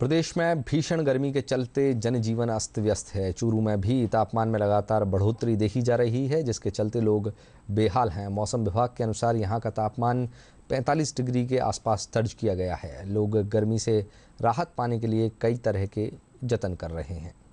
प्रदेश में भीषण गर्मी के चलते जनजीवन अस्त व्यस्त है चूरू में भी तापमान में लगातार बढ़ोतरी देखी जा रही है जिसके चलते लोग बेहाल हैं मौसम विभाग के अनुसार यहां का तापमान 45 डिग्री के आसपास दर्ज किया गया है लोग गर्मी से राहत पाने के लिए कई तरह के जतन कर रहे हैं